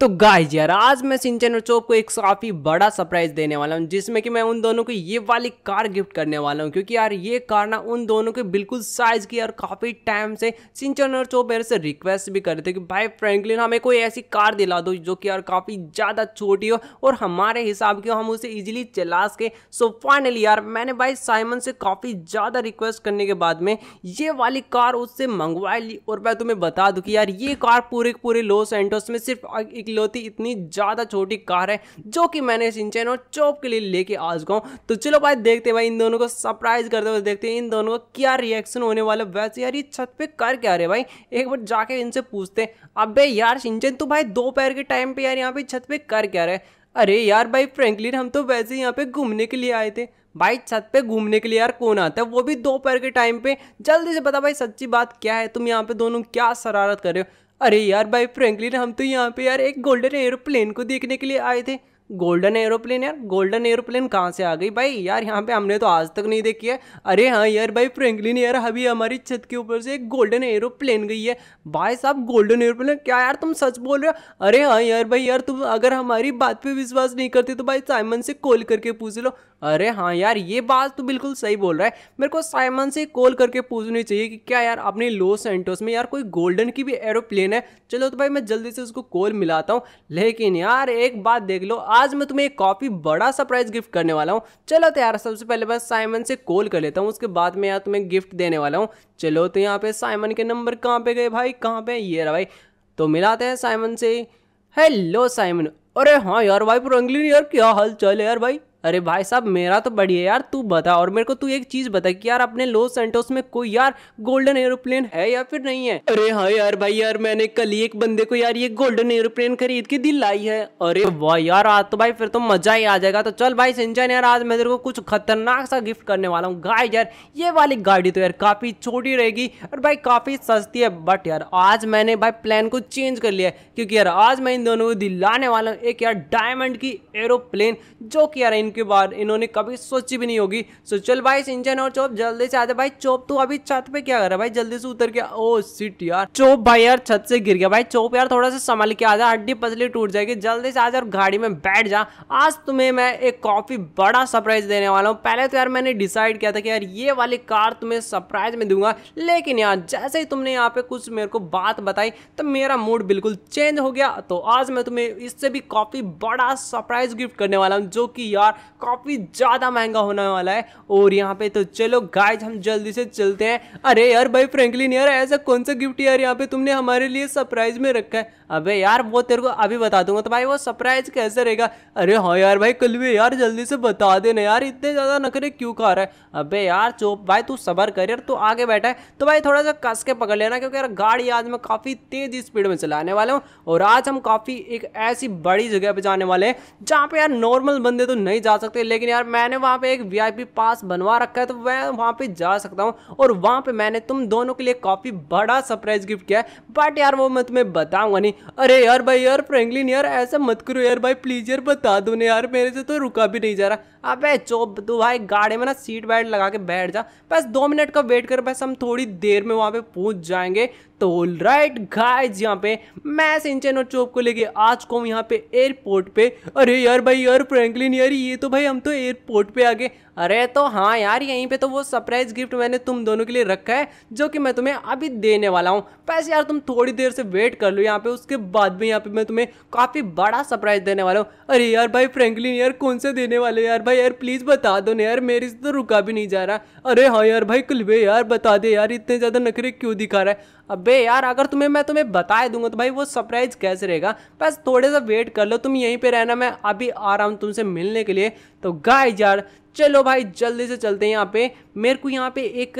तो गाइज यार आज मैं सिंचन और चोप को एक काफ़ी बड़ा सरप्राइज देने वाला हूँ जिसमें कि मैं उन दोनों को ये वाली कार गिफ्ट करने वाला हूँ क्योंकि यार ये कार ना उन दोनों के बिल्कुल साइज की और काफ़ी टाइम से सिंचन और चोप मेरे से रिक्वेस्ट भी कर रहे थे कि भाई फ्रेंकली हमें कोई ऐसी कार दिला दो जो कि यार काफ़ी ज़्यादा छोटी हो और हमारे हिसाब की हम उसे ईजिली चला सके सो फाइनली यार मैंने भाई साइमन से काफ़ी ज़्यादा रिक्वेस्ट करने के बाद में ये वाली कार उससे मंगवा ली और मैं तुम्हें बता दूँ कि यार ये कार पूरे पूरे लॉस एंटोस में सिर्फ इकलौती इतनी ज़्यादा छोटी कार है जो कि मैंने सिंचन और चौप के लिए लेके आ चुका हूँ तो चलो भाई देखते हैं भाई इन दोनों को सरप्राइज करते हुए देखते हैं इन दोनों का क्या रिएक्शन होने वाला है वैसे यार ये छत पे कर क्या रहे भाई एक बार जाके इनसे पूछते हैं अबे यार सिंचन तो भाई दोपहर के टाइम पे यार यहाँ पे छत पे कर क्या रहे अरे यार भाई फ्रेंकलिन हम तो वैसे यहाँ पे घूमने के लिए आए थे भाई छत पे घूमने के लिए यार कौन आता है वो भी दोपहर के टाइम पे जल्दी से बता भाई सच्ची बात क्या है तुम यहाँ पे दोनों क्या शरारत कर रहे हो अरे यार भाई फ्रैंकलिन हम तो यहाँ पे यार एक गोल्डन एयरोप्लेन को देखने के लिए आए थे गोल्डन एरोप्लेन यार गोल्डन एरोप्लेन कहाँ से आ गई भाई यार यहाँ पे हमने तो आज तक नहीं देखी है अरे हाँ यार भाई फ्रेंकलिन यार अभी हमारी छत के ऊपर से एक गोल्डन एरोप्लेन गई है भाई साहब गोल्डन एरोप्लेन क्या यार तुम सच बोल रहे हो अरे हाँ यार भाई यार तुम अगर हमारी बात पर विश्वास नहीं करते तो भाई साइमन से कॉल करके पूछ लो अरे हाँ यार ये बात तो बिल्कुल सही बोल रहा है मेरे को साइमन से कॉल करके पूछनी चाहिए कि क्या यार अपने लॉस सेंटोस में यार कोई गोल्डन की भी एरोप्लेन है चलो तो भाई मैं जल्दी से उसको कॉल मिलाता हूँ लेकिन यार एक बात देख लो आज मैं तुम्हें एक काफ़ी बड़ा सरप्राइज गिफ्ट करने वाला हूँ चलो तो यार सबसे पहले मैं साइमन से कॉल कर लेता हूँ उसके बाद में यार तुम्हें गिफ्ट देने वाला हूँ चलो तो यहाँ पे साइमन के नंबर कहाँ पे गए भाई कहाँ पे ये रहा भाई तो मिलाते हैं साइमन से हेलो साइमन अरे हाँ यार भाई पुरंगलिन यार क्या हाल चाल है यार भाई अरे भाई साहब मेरा तो बढ़िया यार तू बता और मेरे को तू एक चीज बता कि यार अपने लॉस सेंटोस में कोई यार गोल्डन एरोप्लेन है या फिर नहीं है अरे हाँ यार भाई यार मैंने कल ही एक बंदे को यार ये गोल्डन एरोप्लेन खरीद के लाई है अरे वाह यार आज तो भाई फिर तो मजा ही आ जाएगा तो चल भाई सिंचन यार आज मैं तेरे को कुछ खतरनाक सा गिफ्ट करने वाला हूँ गाय यार ये वाली गाड़ी तो यार काफी छोटी रहेगी और भाई काफी सस्ती है बट यार आज मैंने भाई प्लान को चेंज कर लिया क्योंकि यार आज मैं इन दोनों को दिलाने वाला हूँ एक यार डायमंड की एरोप्लेन जो कि यार इन टाइम के बाद इन्होंने कभी सोची भी नहीं होगी सो चल भाई सिंचन और चौप जल्दी से आते भाई चौप तो अभी छत पे क्या कर रहा है भाई जल्दी से उतर के ओ सीट यार चौप भाई यार छत से गिर गया भाई चौप यार थोड़ा सा संभाल के आ जा हड्डी पसली टूट जाएगी जल्दी से आ जा गाड़ी में बैठ जा आज तुम्हें मैं एक काफ़ी बड़ा सरप्राइज देने वाला हूँ पहले तो यार मैंने डिसाइड किया था कि यार ये वाली कार तुम्हें सरप्राइज में दूंगा लेकिन यार जैसे ही तुमने यहाँ पे कुछ मेरे को बात बताई तो मेरा मूड बिल्कुल चेंज हो गया तो आज मैं तुम्हें इससे भी काफ़ी बड़ा सरप्राइज गिफ्ट करने वाला हूँ जो कि यार काफ़ी ज़्यादा महंगा होने वाला है और यहाँ पे तो चलो गाइज हम जल्दी से चलते हैं अरे यार भाई फ्रेंकलिन यार ऐसा कौन सा गिफ्ट यार यहाँ पे तुमने हमारे लिए सरप्राइज में रखा है अबे यार वो तेरे को अभी बता दूंगा तो भाई वो सरप्राइज कैसे रहेगा अरे हाँ यार भाई कल भी यार जल्दी से बता देना यार इतने ज़्यादा नखरे क्यों खा रहा है अबे यार चुप भाई तू सबर कर यार तू आगे बैठा है तो भाई थोड़ा सा कस के पकड़ लेना क्योंकि यार गाड़ी आज मैं काफ़ी तेज़ स्पीड में चलाने वाला हूँ और आज हम काफ़ी एक ऐसी बड़ी जगह पर जाने वाले हैं जहाँ पे यार नॉर्मल बंदे तो नहीं जा सकते लेकिन यार मैंने वहाँ पे एक वी पास बनवा रखा है तो मैं वहाँ पे जा सकता हूँ और वहाँ पे मैंने तुम दोनों के लिए काफ़ी बड़ा सरप्राइज गिफ्ट किया है बट यार वो मैं तुम्हें बताऊंगा नहीं अरे यार भाई यार फ्रैंकलिन यार ऐसा मत करो यार भाई प्लीज़ यार बता दो ना यार मेरे से तो रुका भी नहीं जा रहा अबे चुप तू भाई गाड़ी में ना सीट बेल्ट लगा के बैठ जा बस दो मिनट का वेट कर बस हम थोड़ी देर में वहाँ पे पहुँच जाएंगे तो राइट गाइज यहाँ पे मैं सिंचन और चोप को लेके आज को यहाँ पे एयरपोर्ट पे अरे यार भाई यार फ्रैंकलिन यार ये तो भाई हम तो एयरपोर्ट पे आ गए अरे तो हाँ यार यहीं पे तो वो सरप्राइज गिफ्ट मैंने तुम दोनों के लिए रखा है जो कि मैं तुम्हें अभी देने वाला हूँ पैसे यार तुम थोड़ी देर से वेट कर लो यहाँ पे उसके बाद भी यहाँ पे मैं तुम्हें काफ़ी बड़ा सरप्राइज देने वाला हूँ अरे यार भाई फ्रेंकलिन यार कौन से देने वाले यार भाई यार प्लीज़ बता दो ना यार मेरी से तो रुका भी नहीं जा रहा अरे हाँ यार भाई कुलबे यार बता दे यार इतने ज़्यादा नखरे क्यों दिखा रहा है अबे यार अगर तुम्हें मैं तुम्हें बता दूंगा तो भाई वो सरप्राइज कैसे रहेगा बस थोड़े सा वेट कर लो तुम यहीं पे रहना मैं अभी आ रहा हूँ तुमसे मिलने के लिए तो गाय यार चलो भाई जल्दी से चलते हैं यहाँ पे मेरे को यहाँ पे एक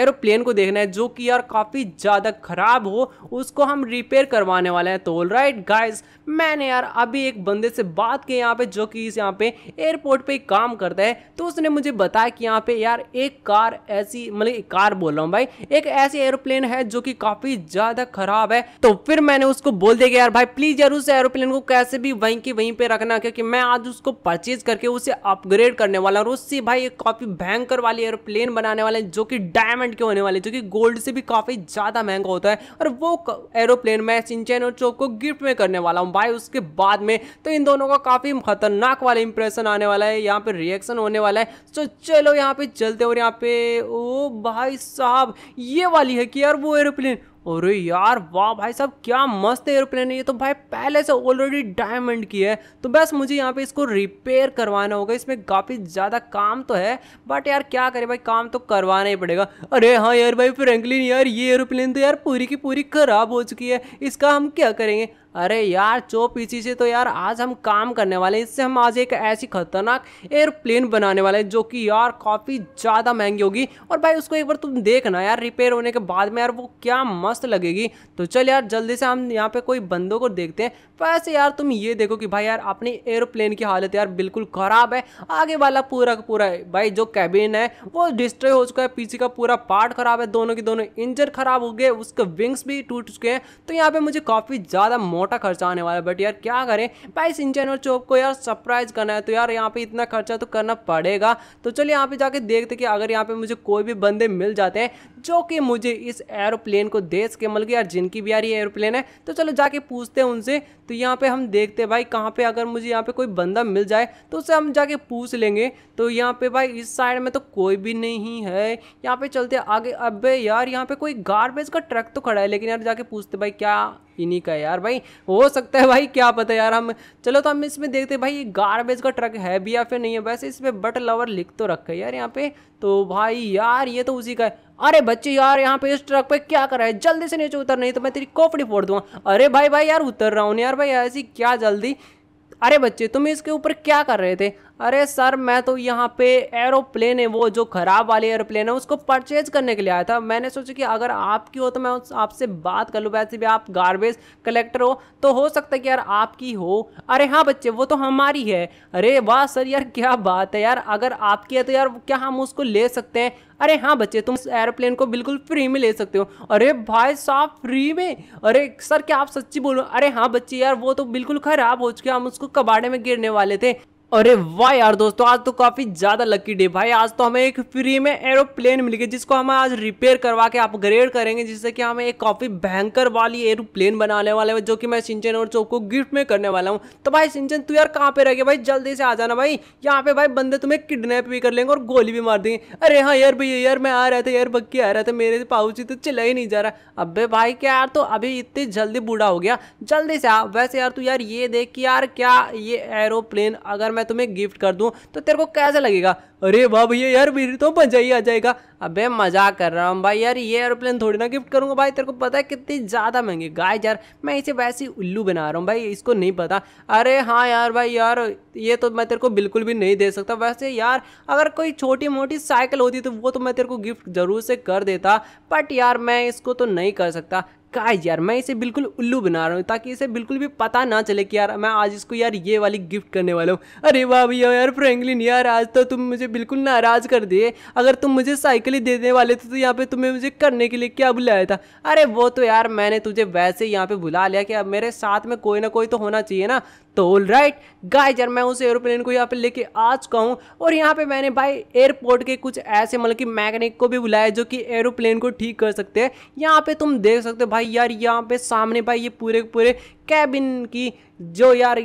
एरोप्लेन को देखना है जो कि यार काफ़ी ज़्यादा ख़राब हो उसको हम रिपेयर करवाने वाले हैं तो राइट गाइज मैंने यार अभी एक बंदे से बात की यहाँ पे जो कि इस यहाँ पे एयरपोर्ट पे काम करता है तो उसने मुझे बताया कि यहाँ पे यार एक कार ऐसी मतलब कार बोल रहा हूँ भाई एक ऐसी एरोप्लेन है जो कि काफ़ी ज़्यादा ख़राब है तो फिर मैंने उसको बोल दिया कि यार भाई प्लीज़ यार उस एरोप्लेन को कैसे भी वहीं के वहीं पर रखना क्योंकि मैं आज उसको परचेज करके उसे अपग्रेड करने वाला हूँ उससे भाई एक काफ़ी भयंकर वाली एरोप्लेन बनाने वाले जो कि डायमंड ब्रांड के होने वाले जो कि गोल्ड से भी काफ़ी ज़्यादा महंगा होता है और वो एरोप्लेन मैं सिंचैन और चोक को गिफ्ट में करने वाला हूँ भाई उसके बाद में तो इन दोनों का काफ़ी खतरनाक वाला इंप्रेशन आने वाला है यहाँ पे रिएक्शन होने वाला है तो चलो यहाँ पे चलते और यहाँ पे ओ भाई साहब ये वाली है कि यार वो एरोप्लेन और यार वाह भाई साहब क्या मस्त एयरप्लेन है ये तो भाई पहले से ऑलरेडी डायमंड की है तो बस मुझे यहाँ पे इसको रिपेयर करवाना होगा इसमें काफ़ी ज़्यादा काम तो है बट यार क्या करें भाई काम तो करवाना ही पड़ेगा अरे हाँ यार भाई फ्रेंकलिन यार ये एयरप्लेन तो यार पूरी की पूरी ख़राब हो चुकी है इसका हम क्या करेंगे अरे यार चो पीछे से तो यार आज हम काम करने वाले हैं इससे हम आज एक ऐसी खतरनाक एयरप्लेन बनाने वाले हैं जो कि यार काफ़ी ज़्यादा महंगी होगी और भाई उसको एक बार तुम देखना यार रिपेयर होने के बाद में यार वो क्या मस्त लगेगी तो चल यार जल्दी से हम यहाँ पे कोई बंदों को देखते हैं वैसे यार तुम ये देखो कि भाई यार अपनी एयरप्लेन की हालत यार बिल्कुल ख़राब है आगे वाला पूरा का पूरा भाई जो कैबिन है वो डिस्ट्रॉय हो चुका है पीछे का पूरा पार्ट खराब है दोनों के दोनों इंजन खराब हो गए उसके विंग्स भी टूट चुके हैं तो यहाँ पे मुझे काफ़ी ज़्यादा मोड़ मोटा खर्चा आने वाला है बट यार क्या करें भाई सिंचन और चोप को यार सरप्राइज करना है तो यार यहाँ पे इतना खर्चा तो करना पड़ेगा तो चलिए यहाँ पे जाके देखते कि अगर यहाँ पे मुझे कोई भी बंदे मिल जाते हैं जो कि मुझे इस एरोप्लेन को देश के मल यार जिनकी भी यार ये एरोप्लेन है तो चलो जाके पूछते हैं उनसे तो यहाँ पे हम देखते हैं भाई कहाँ पे अगर मुझे यहाँ पे कोई बंदा मिल जाए तो उसे हम जाके पूछ लेंगे तो यहाँ पे भाई इस साइड में तो कोई भी नहीं है यहाँ पे चलते आगे अब यार यहाँ पे कोई गार्बेज का ट्रक तो खड़ा है लेकिन यार जाके पूछते भाई क्या इन्हीं का यार भाई हो सकता है भाई क्या पता यार हम चलो तो हम इसमें देखते हैं भाई ये गार्बेज का ट्रक है भी या फिर नहीं है वैसे इसमें बट लवर लिख तो रखा है यार यहाँ पे तो भाई यार ये तो उसी का है अरे बच्चे यार यहाँ पे इस ट्रक पे क्या कर रहा है जल्दी से नीचे उतर नहीं तो मैं तेरी कोफड़ी फोड़ दूंगा अरे भाई भाई यार उतर रहा हूँ यार भाई ऐसी क्या जल्दी अरे बच्चे तुम इसके ऊपर क्या कर रहे थे अरे सर मैं तो यहाँ पे एरोप्लेन है वो जो ख़राब वाली एरोप्लेन है उसको परचेज करने के लिए आया था मैंने सोचा कि अगर आपकी हो तो मैं आपसे बात कर लूँ वैसे भी आप गार्बेज कलेक्टर हो तो हो सकता है कि यार आपकी हो अरे हाँ बच्चे वो तो हमारी है अरे वाह सर यार क्या बात है यार अगर आपकी है तो यार क्या हम उसको ले सकते हैं अरे हाँ बच्चे तुम इस एरोप्लेन को बिल्कुल फ्री में ले सकते हो अरे भाई साहब फ्री में अरे सर क्या आप सच्ची बोल रहे अरे हाँ बच्चे यार वो तो बिल्कुल ख़राब हो चुके हम उसको कबाड़े में गिरने वाले थे अरे वाह यार दोस्तों आज तो काफी ज्यादा लकी डे भाई आज तो हमें एक फ्री में एरोप्लेन मिल गई जिसको हम आज रिपेयर करवा के अपग्रेड करेंगे जिससे कि हमें एक काफी भयंकर वाली एरोप्लेन बनाने वाले हैं जो कि मैं सिंचन और चौक को गिफ्ट में करने वाला हूँ तो भाई सिंचन तू यार कहाँ पे रह गया भाई जल्दी से आ जाना भाई यहाँ पे भाई बंदे तुम्हें किडनेप भी कर लेंगे और गोली भी मार देंगे अरे हाँ यार भैया यार मैं आ रहा था यार बक्की आ रहा था मेरे पाउची तो चला ही नहीं जा रहा अब भाई क्या यार तो अभी इतनी जल्दी बूढ़ा हो गया जल्दी से आ वैसे यार तू यार ये देख कि यार क्या ये एरोप्लेन अगर मैं मैं तुम्हें गिफ्ट कर दूँ तो तेरे को कैसा लगेगा अरे वाह भैया यार मेरी तो मजा ही आ जाएगा अबे मजाक कर रहा हूँ भाई यार ये एयरप्लेन थोड़ी ना गिफ्ट करूँगा भाई तेरे को पता है कितनी ज़्यादा महंगी गाय यार मैं इसे वैसे ही उल्लू बना रहा हूँ भाई इसको नहीं पता अरे हाँ यार भाई यार ये तो मैं तेरे को बिल्कुल भी नहीं दे सकता वैसे यार अगर कोई छोटी मोटी साइकिल होती तो वो तो मैं तेरे को गिफ्ट ज़रूर से कर देता बट यार मैं इसको तो नहीं कर सकता गाइज यार मैं इसे बिल्कुल उल्लू बना रहा हूँ ताकि इसे बिल्कुल भी पता ना चले कि यार मैं आज इसको यार ये वाली गिफ्ट करने वाला हूँ अरे वाह भैया यार फ्रैंकलिन यार आज तो तुम मुझे बिल्कुल नाराज़ कर दिए अगर तुम मुझे साइकिल ही देने वाले थे तो यहाँ पे तुम्हें मुझे करने के लिए क्या बुलाया था अरे वो तो यार मैंने तुझे वैसे यहाँ पे बुला लिया कि अब मेरे साथ में कोई ना कोई तो होना चाहिए ना तो ऑल राइट गाय यार मैं उस एरोप्लेन को यहाँ पे लेके आ चुका हूँ और यहाँ पे मैंने भाई एयरपोर्ट के कुछ ऐसे मतलब कि मैकेनिक को भी बुलाया जो कि एरोप्लेन को ठीक कर सकते हैं यहाँ पे तुम देख सकते हो भाई यार यहाँ पे सामने भाई ये पूरे पूरे कैबिन की जो यार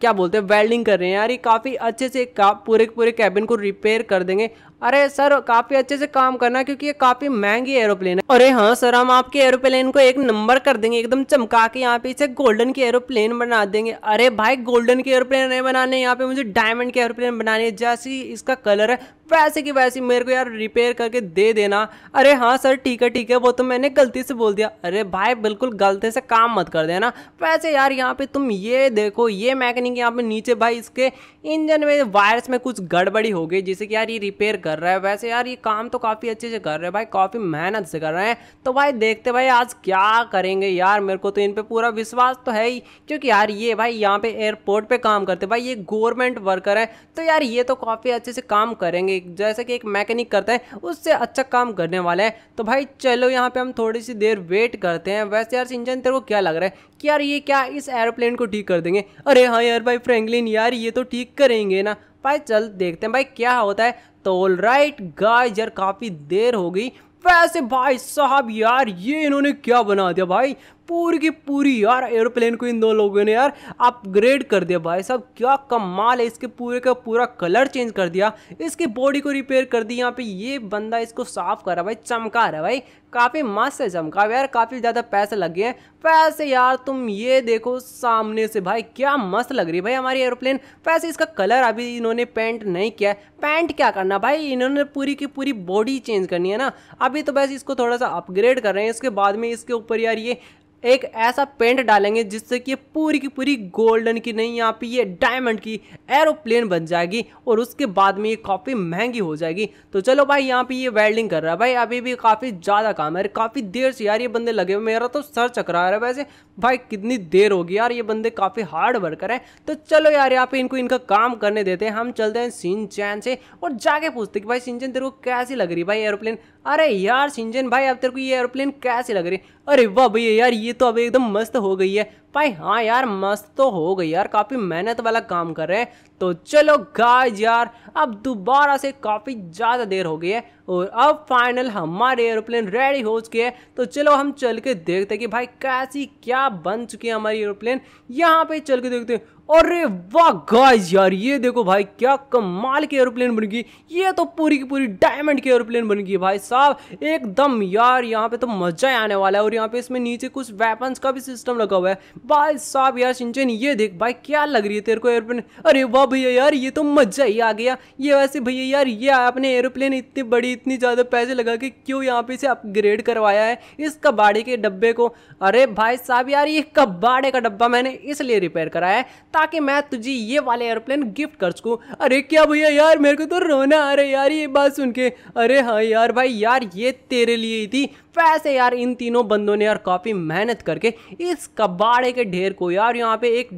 क्या बोलते हैं वेल्डिंग कर रहे हैं यार ये काफ़ी अच्छे से का, पूरे पूरे कैबिन को रिपेयर कर देंगे अरे सर काफ़ी अच्छे से काम करना क्योंकि ये काफ़ी महंगी एरोप्लेन है अरे हाँ सर हम आपके एरोप्लेन को एक नंबर कर देंगे एकदम चमका के यहाँ पे इसे गोल्डन की एरोप्लेन बना देंगे अरे भाई गोल्डन की एरोप्लेन नहीं बनाने यहाँ पे मुझे डायमंड की एरोप्लेन बनानी है जैसी इसका कलर है वैसे कि वैसे मेरे को यार रिपेयर करके दे देना अरे हाँ सर ठीक है ठीक है वो तो मैंने गलती से बोल दिया अरे भाई बिल्कुल गलती से काम मत कर देना वैसे यार यहाँ पे तुम ये देखो ये मैकेनिक यहाँ पे नीचे भाई इसके इंजन में वायर्स में कुछ गड़बड़ी हो गई जैसे कि यार ये रिपेयर कर रहा है वैसे यार ये काम तो काफ़ी अच्छे से कर रहे हैं भाई काफ़ी मेहनत से कर रहे हैं तो भाई देखते भाई आज क्या करेंगे यार मेरे को तो इन पर पूरा विश्वास तो है ही क्योंकि यार ये भाई यहाँ पर एयरपोर्ट पर काम करते भाई ये गवर्नमेंट वर्कर है तो यार ये तो काफ़ी अच्छे से काम करेंगे एक जैसे कि एक मैकेनिक करता है उससे अच्छा काम करने वाला है तो भाई चलो यहाँ पे हम थोड़ी सी देर वेट करते हैं वैसे यार सिंचन तेरे को क्या लग रहा है कि यार ये क्या इस एरोप्लेन को ठीक कर देंगे अरे हाँ यार भाई फ्रेंकलिन यार ये तो ठीक करेंगे ना भाई चल देखते हैं भाई क्या होता है तो ऑल राइट गाइस यार काफ़ी देर हो गई वैसे भाई साहब यार ये इन्होंने क्या बना दिया भाई पूरी की पूरी यार एरोप्लेन को इन दो लोगों ने यार अपग्रेड कर दिया भाई साहब क्या कमाल है इसके पूरे का पूरा कलर चेंज कर दिया इसकी बॉडी को रिपेयर कर दी यहाँ पे ये बंदा इसको साफ कर रहा भाई चमका रहा भाई काफ़ी मस्त है चमका यार काफ़ी ज़्यादा पैसे लगे हैं पैसे यार तुम ये देखो सामने से भाई क्या मस्त लग रही है भाई हमारी एरोप्लेन वैसे इसका कलर अभी इन्होंने पेंट नहीं किया है पेंट क्या करना भाई इन्होंने पूरी की पूरी बॉडी चेंज करनी है ना अभी तो बस इसको थोड़ा सा अपग्रेड कर रहे हैं इसके बाद में इसके ऊपर यार ये एक ऐसा पेंट डालेंगे जिससे कि पूरी की पूरी गोल्डन की नहीं यहाँ पे ये डायमंड की एरोप्लेन बन जाएगी और उसके बाद में ये काफ़ी महंगी हो जाएगी तो चलो भाई यहाँ पे ये वेल्डिंग कर रहा है भाई अभी भी काफ़ी ज़्यादा काम है काफ़ी देर से यार ये बंदे लगे हुए मेरा तो सर चकरा रहा है वैसे भाई कितनी देर होगी यार ये बंदे काफ़ी हार्ड वर्कर है तो चलो यार यहाँ पे इनको इनका काम करने देते हैं हम चलते हैं सिंचैन से और जाके पूछते कि भाई सिंचन तेरे को कैसी लग रही भाई एरोप्लेन अरे यार सिंचन भाई अब तेरे को ये एरोप्लेन कैसी लग रही अरे वाह भैया यार ये तो अब एकदम मस्त हो गई है भाई हाँ यार मस्त तो हो गई यार काफ़ी मेहनत वाला काम कर रहे हैं तो चलो गाइस यार अब दोबारा से काफ़ी ज़्यादा देर हो गई है और अब फाइनल हमारे एरोप्लेन रेडी हो चुके हैं तो चलो हम चल के देखते हैं कि भाई कैसी क्या बन चुकी है हमारी एरोप्लेन यहाँ पे चल के देखते हैं अरे वाह गाइस यार ये देखो भाई क्या कमाल की एरोप्लेन बन गई ये तो पूरी की पूरी डायमंड की एरोप्लेन बन गई भाई साहब एकदम यार यहाँ पे तो मजा आने वाला है और यहाँ पे इसमें नीचे कुछ वेपन्स का भी सिस्टम लगा हुआ है भाई साहब यार सिंचन ये देख भाई क्या लग रही है तेरे को एयरप्लेन अरे वाह भैया यार ये तो मज़ा ही आ गया ये वैसे भैया यार ये आपने एयरोप्लेन इतनी बड़ी इतनी ज़्यादा पैसे लगा के क्यों यहाँ पे इसे अपग्रेड करवाया है इस कबाड़े के डब्बे को अरे भाई साहब यार ये कबाड़े का डब्बा मैंने इसलिए रिपेयर कराया है ताकि मैं तुझे ये वाले एयरोप्लेन गिफ्ट कर सकूँ अरे क्या भैया यार मेरे को तो रोना आ रहा है यार ये बात सुन के अरे हाँ यार भाई यार ये तेरे लिए ही थी वैसे यार इन तीनों बंदों ने यार काफ़ी मेहनत करके इस कबाड़े के ढेर को यार यहाँ पे एक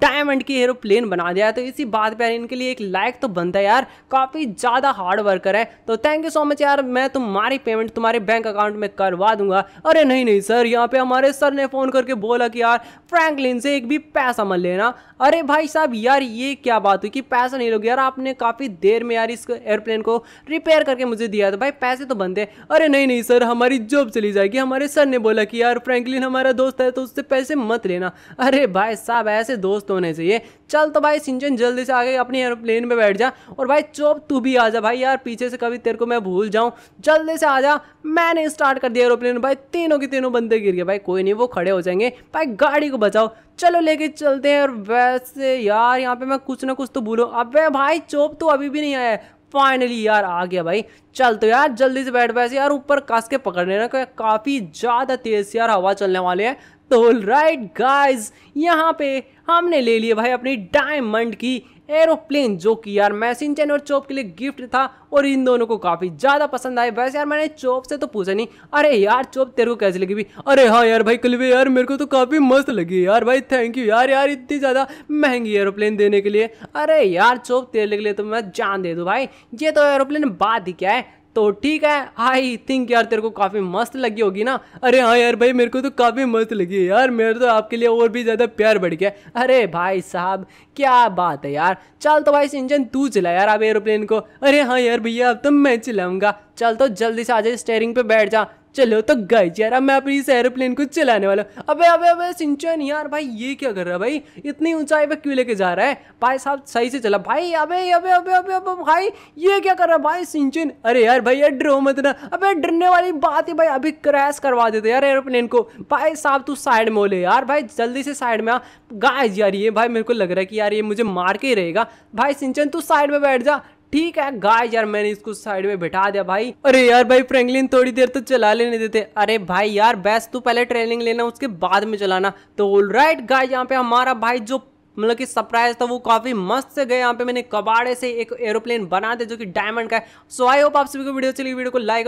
डायमंड की एरोप्लेन बना दिया है तो इसी बात पर यार इनके लिए एक लाइक तो बनता है यार काफ़ी ज़्यादा हार्ड वर्कर है तो थैंक यू सो मच यार मैं तुम्हारी पेमेंट तुम्हारे बैंक अकाउंट में करवा दूंगा अरे नहीं नहीं सर यहाँ पे हमारे सर ने फ़ोन करके बोला कि यार फ्रैंकलिन से एक भी पैसा मत लेना अरे भाई साहब यार ये क्या बात हुई कि पैसा नहीं लोगे यार आपने काफ़ी देर में यार इस एयरप्लेन को रिपेयर करके मुझे दिया था तो भाई पैसे तो बनते अरे नहीं नहीं सर हमारी जॉब चली जाएगी हमारे सर ने बोला कि यार फ्रैंकलिन हमारा दोस्त है तो उससे पैसे मत लेना अरे भाई साहब ऐसे दोस्त दोस्त होने चाहिए चल तो भाई सिंचन जल्दी से आगे अपनी एरोप्लेन में बैठ जा और भाई चौप तू भी आ जा भाई यार पीछे से कभी तेरे को मैं भूल जाऊँ जल्दी से आ जा मैंने स्टार्ट कर दिया एरोप्लेन भाई तीनों के तीनों बंदे गिर गए भाई कोई नहीं वो खड़े हो जाएंगे भाई गाड़ी को बचाओ चलो लेके चलते हैं और वैसे यार यहाँ पे मैं कुछ ना कुछ तो भूलो अब भाई चौप तो अभी भी नहीं आया है फाइनली यार आ गया भाई चल तो यार जल्दी से बैठ वैसे यार ऊपर कस के पकड़ने ना काफ़ी ज़्यादा तेज़ यार हवा चलने वाली है तो राइट गाइस यहाँ पे हमने ले लिए भाई अपनी डायमंड की एरोप्लेन जो कि यार चैन और चोप के लिए गिफ्ट था और इन दोनों को काफ़ी ज़्यादा पसंद आए वैसे यार मैंने चोप से तो पूछा नहीं अरे यार चोप तेरे को कैसे लगी भी अरे हाँ यार भाई कल भी यार मेरे को तो काफ़ी मस्त लगी यार भाई थैंक यू यार यार इतनी ज़्यादा महंगी एरोप्लेन देने के लिए अरे यार चोप तेरे के लिए तो मैं जान दे दूँ भाई ये तो एरोप्लेन बात ही क्या है तो ठीक है आई थिंक यार तेरे को काफ़ी मस्त लगी होगी ना अरे हाँ यार भाई मेरे को तो काफ़ी मस्त लगी यार मेरे तो आपके लिए और भी ज़्यादा प्यार बढ़ गया अरे भाई साहब क्या बात है यार चल तो भाई इंजन तू चला यार अब एरोप्लेन को अरे हाँ यार भैया अब तो मैं चलाऊंगा चल तो जल्दी से आ जाए स्टेयरिंग पे बैठ जा चलो तो गए यार अब मैं अपनी इस एरोप्लेन को चलाने वाला अबे अबे अबे सिंचन यार भाई ये क्या कर रहा है भाई इतनी ऊंचाई पर क्यों लेके जा रहा है भाई साहब सही से चला भाई अबे अबे अबे अबे अबे भाई ये क्या कर रहा है भाई सिंचन अरे यार भाई यार ड्रो मत ना अबे डरने वाली बात है भाई अभी क्रैश करवा देते यार एरोप्लेन को भाई साहब तू साइड में ले यार भाई जल्दी से साइड में आ गाइस यार ये भाई मेरे को लग रहा है कि यार ये मुझे मार के ही रहेगा भाई सिंचन तू साइड में बैठ जा ठीक है गाय यार मैंने इसको साइड में बैठा दिया भाई अरे यार भाई फ्रेंकलिन थोड़ी देर तक तो चला लेने देते अरे भाई यार बैस तू पहले ट्रेनिंग लेना उसके बाद में चलाना तो ऑल राइट गाय यहाँ पे हमारा भाई जो मतलब कि सरप्राइज था वो काफ़ी मस्त से गए यहाँ पे मैंने कबाड़े से एक एरोप्लेन बना दिया जो कि डायमंड का है सो आई होप आप सभी को वीडियो चली वीडियो को लाइक